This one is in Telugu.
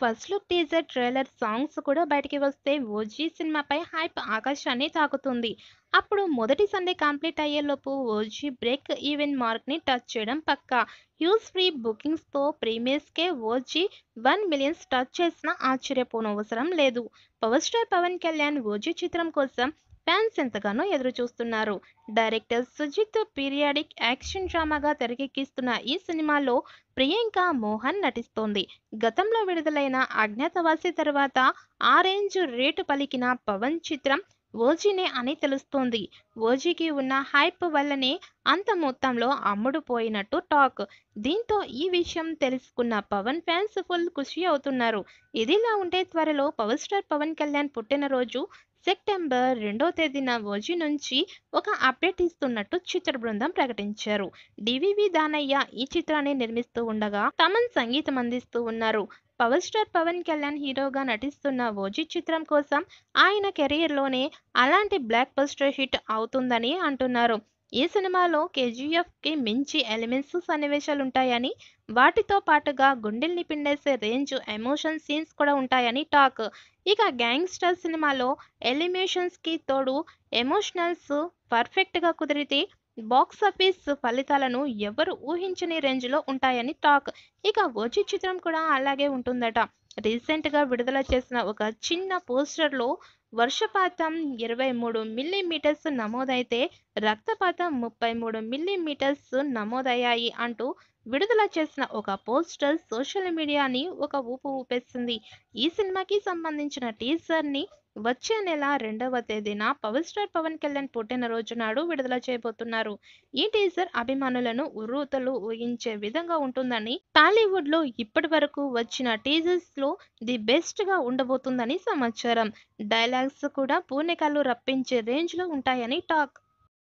first look teaser trailer songs కూడా బయటికి వస్తే ఓజీ సినిమాపై హైప్ ఆకాశాన్ని తాకుతుంది అప్పుడు మొదటి సండే కంప్లీట్ అయ్యేలోపు ఓజీ బ్రేక్ ఈవెన్ మార్క్ని టచ్ చేయడం పక్కా హ్యూజ్ ఫ్రీ బుకింగ్స్తో ప్రీమియర్స్కే ఓజీ వన్ మిలియన్స్ టచ్ చేసిన ఆశ్చర్యపోనవసరం లేదు power star Pawan Kalyan OG చిత్రం కోసం ఫ్యాన్స్ ఎంతగానో ఎదురు చూస్తున్నారు డైరెక్టర్ సుజిత్ పీరియాడిక్ యాక్షన్ డ్రామాగా తెరకెక్కిస్తున్న ఈ సినిమాలో ప్రియాంక మోహన్ నటిస్తోంది గతంలో విడుదలైన అజ్ఞాతవాసి తర్వాత ఆరెంజ్ రేటు పలికిన పవన్ చిత్రం ఓజీనే అని తెలుస్తోంది ఓజీకి ఉన్న హైప్ వల్లనే అంత మొత్తంలో అమ్ముడు పోయినట్టు టాక్ దీంతో ఈ విషయం తెలుసుకున్న పవన్ ఫ్యాన్స్ ఫుల్ ఖుషి అవుతున్నారు ఇదిలా ఉంటే త్వరలో పవర్ స్టార్ పవన్ కళ్యాణ్ పుట్టినరోజు సెప్టెంబర్ రెండో తేదీన ఓజీ నుంచి ఒక అప్డేట్ ఇస్తున్నట్టు చిత్ర బృందం ప్రకటించారు డివివి దానయ్య ఈ చిత్రాన్ని నిర్మిస్తూ ఉండగా తమన్ సంగీతం అందిస్తూ ఉన్నారు పవర్ స్టార్ పవన్ కళ్యాణ్ హీరోగా నటిస్తున్న ఓజీ చిత్రం కోసం ఆయన కెరీర్లోనే అలాంటి బ్లాక్ బస్టర్ హిట్ అవుతుందని అంటున్నారు ఈ సినిమాలో కేజీఎఫ్కి మించి ఎలిమెంట్స్ సన్నివేశాలుంటాయని వాటితో పాటుగా గుండెల్ని పిండేసే రేంజ్ ఎమోషన్ సీన్స్ కూడా ఉంటాయని టాక్ ఇక గ్యాంగ్స్టర్ సినిమాలో ఎలిమేషన్స్కి తోడు ఎమోషనల్స్ పర్ఫెక్ట్గా కుదిరితే బాక్సాఫీస్ ఫలితాలను ఎవరు ఊహించని రేంజ్లో ఉంటాయని టాక్ ఇక ఓజీ చిత్రం కూడా అలాగే ఉంటుందట రీసెంట్గా విడుదల చేసిన ఒక చిన్న పోస్టర్లో వర్షపాతం ఇరవై మూడు మిల్లీమీటర్స్ నమోదైతే రక్తపాతం ముప్పై మూడు మిల్లీమీటర్స్ నమోదయ్యాయి అంటూ విడుదల చేసిన ఒక పోస్టర్ సోషల్ మీడియాని ఒక ఊపు ఊపేస్తుంది ఈ సినిమాకి సంబంధించిన టీజర్ని వచ్చే నెల రెండవ తేదీన పవర్ స్టార్ పవన్ కళ్యాణ్ పుట్టినరోజు నాడు విడుదల చేయబోతున్నారు ఈ టీజర్ అభిమానులను ఉర్రూతలు ఊహించే విధంగా ఉంటుందని టాలీవుడ్ లో ఇప్పటి వరకు వచ్చిన టీజర్స్ లో ది బెస్ట్ గా ఉండబోతుందని సమాచారం డైలాగ్స్ కూడా పూర్ణికాలు రప్పించే రేంజ్ లో ఉంటాయని టాక్